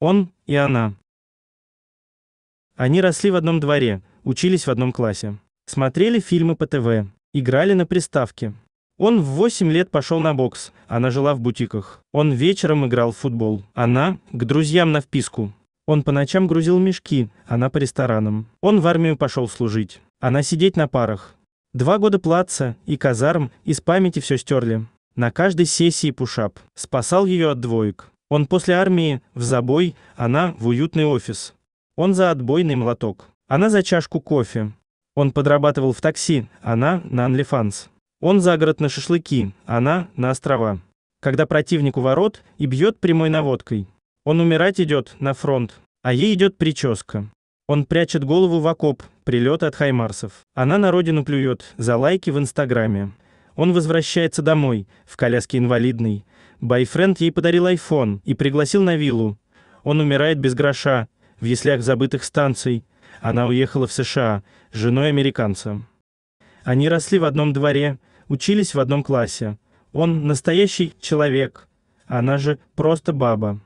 Он и она. Они росли в одном дворе, учились в одном классе, смотрели фильмы по ТВ, играли на приставке. Он в 8 лет пошел на бокс, она жила в бутиках. Он вечером играл в футбол, она к друзьям на вписку. Он по ночам грузил мешки, она по ресторанам. Он в армию пошел служить, она сидеть на парах. Два года плаца и казарм из памяти все стерли. На каждой сессии пушап спасал ее от двоек. Он после армии, в забой, она в уютный офис. Он за отбойный молоток. Она за чашку кофе. Он подрабатывал в такси, она на анлифанс. Он за город на шашлыки, она на острова. Когда противник у ворот и бьет прямой наводкой. Он умирать идет на фронт, а ей идет прическа. Он прячет голову в окоп, прилет от хаймарсов. Она на родину плюет, за лайки в инстаграме. Он возвращается домой, в коляске инвалидной, Байфренд ей подарил iPhone и пригласил на виллу. Он умирает без гроша, в яслях забытых станций. Она уехала в США с женой американца. Они росли в одном дворе, учились в одном классе. Он настоящий человек, она же просто баба.